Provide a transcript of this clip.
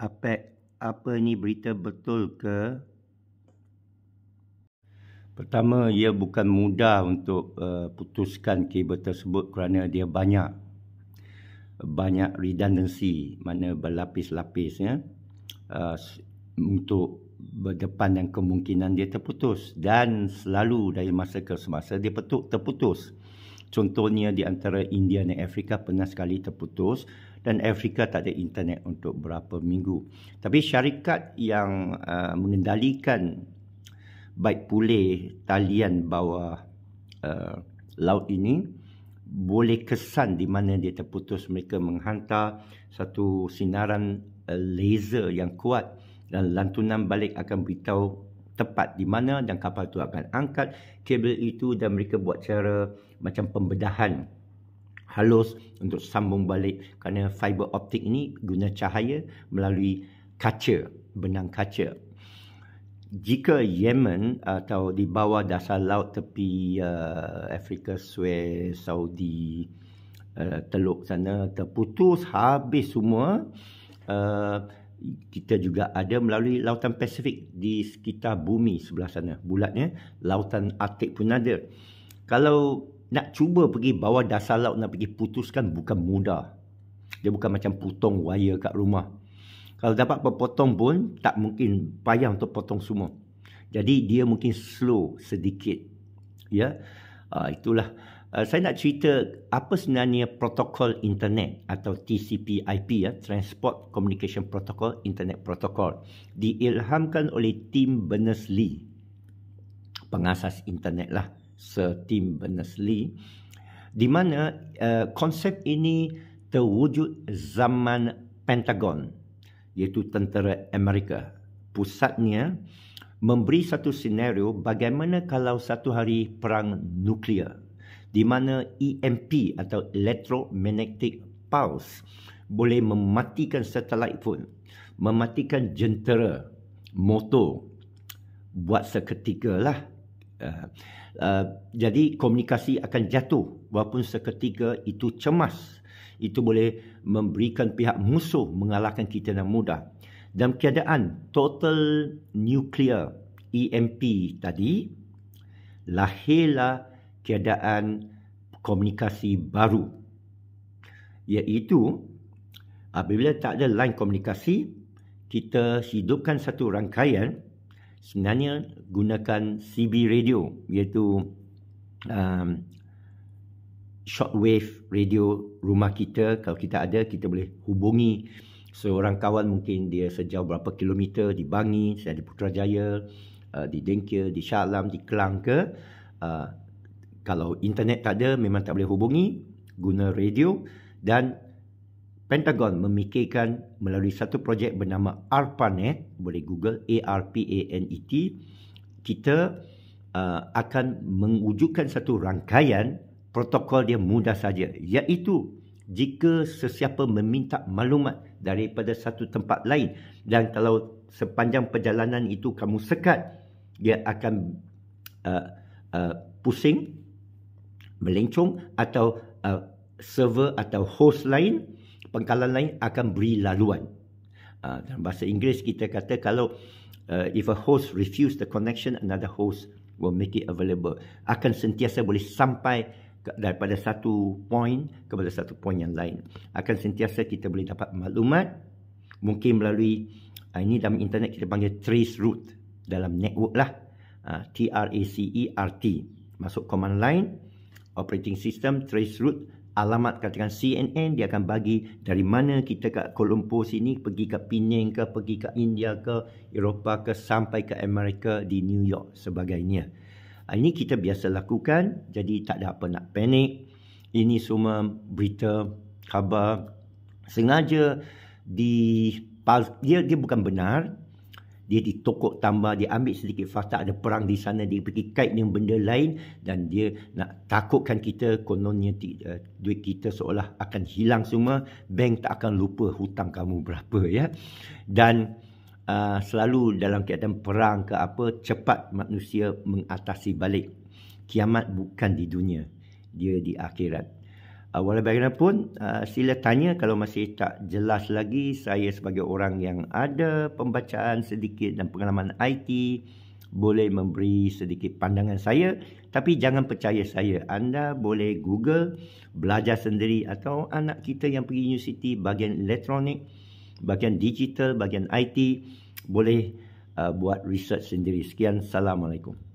Apek, apa ni berita betul ke? Pertama, ia bukan mudah untuk uh, putuskan kabel tersebut kerana dia banyak banyak redundancy, mana berlapis-lapis ya. Uh, untuk berdepan dengan kemungkinan dia terputus dan selalu dari masa ke semasa dia petuk terputus. Contohnya di antara India dan Afrika pernah sekali terputus dan Afrika tak ada internet untuk berapa minggu. Tapi syarikat yang uh, mengendalikan baik pulih talian bawah uh, laut ini boleh kesan di mana dia terputus mereka menghantar satu sinaran uh, laser yang kuat dan lantunan balik akan beritahu Tempat di mana dan kapal itu akan angkat kabel itu dan mereka buat cara macam pembedahan halus untuk sambung balik kerana fiber optik ini guna cahaya melalui kaca, benang kaca. Jika Yemen atau di bawah dasar laut tepi uh, Afrika, Suez, Saudi, uh, Teluk sana terputus habis semua, uh, kita juga ada melalui lautan Pasifik di sekitar bumi sebelah sana bulatnya lautan Arctic pun ada kalau nak cuba pergi bawah dasar laut nak pergi putuskan bukan mudah dia bukan macam potong wayar kat rumah kalau dapat potong pun tak mungkin payah untuk potong semua jadi dia mungkin slow sedikit ya uh, itulah Eh, saya nak cerita apa sebenarnya protokol internet atau TCP IP ya eh, Transport Communication Protocol Internet Protocol diilhamkan oleh Tim Berners-Lee pengasas internet lah Sir Tim Berners-Lee di mana uh, konsep ini terwujud zaman Pentagon iaitu tentera Amerika pusatnya memberi satu senario bagaimana kalau satu hari perang nuklear di mana EMP atau electromagnetic pulse boleh mematikan satelit pun, mematikan jentera, motor buat seketika lah. Uh, uh, jadi komunikasi akan jatuh walaupun seketika itu cemas. Itu boleh memberikan pihak musuh mengalahkan kita dengan mudah. Dalam keadaan total nuclear EMP tadi, lahirlah keadaan komunikasi baru. Iaitu, apabila tak ada line komunikasi, kita hidupkan satu rangkaian sebenarnya gunakan CB radio iaitu um, shortwave radio rumah kita kalau kita ada kita boleh hubungi seorang kawan mungkin dia sejauh berapa kilometer di Bangi saya di Putrajaya uh, di Dengkil, di Shah Alam di Kelang ke uh, kalau internet tak ada, memang tak boleh hubungi, guna radio dan Pentagon memikirkan melalui satu projek bernama ARPANET, eh, boleh google A-R-P-A-N-E-T, kita uh, akan mewujudkan satu rangkaian protokol dia mudah saja. Iaitu jika sesiapa meminta maklumat daripada satu tempat lain dan kalau sepanjang perjalanan itu kamu sekat, dia akan uh, uh, pusing melencong atau uh, server atau host lain, pangkalan lain akan beri laluan. Uh, dalam bahasa Inggeris kita kata kalau uh, if a host refuse the connection, another host will make it available. Akan sentiasa boleh sampai daripada satu point kepada satu point yang lain. Akan sentiasa kita boleh dapat maklumat mungkin melalui uh, ini dalam internet kita panggil trace route dalam network lah. Uh, T-R-A-C-E-R-T. E Masuk command line, operating system, trace route, alamat katakan CNN, dia akan bagi dari mana kita kat Kuala Lumpur sini, pergi ke Penang ke, pergi ke India ke, Eropah ke, sampai ke Amerika di New York sebagainya. Ah, ini kita biasa lakukan, jadi tak ada apa nak panik. Ini semua berita, khabar, sengaja di dia dia bukan benar dia ditokok tambah, dia ambil sedikit fakta ada perang di sana, dia pergi kait dengan benda lain dan dia nak takutkan kita kononnya uh, duit kita seolah akan hilang semua, bank tak akan lupa hutang kamu berapa ya. Dan uh, selalu dalam keadaan perang ke apa, cepat manusia mengatasi balik. Kiamat bukan di dunia, dia di akhirat. Uh, ah, bagaimanapun uh, ah, sila tanya kalau masih tak jelas lagi. Saya sebagai orang yang ada pembacaan sedikit dan pengalaman IT boleh memberi sedikit pandangan saya. Tapi jangan percaya saya. Anda boleh Google, belajar sendiri atau anak kita yang pergi universiti bahagian elektronik, bahagian digital, bahagian IT boleh uh, buat research sendiri. Sekian. Assalamualaikum.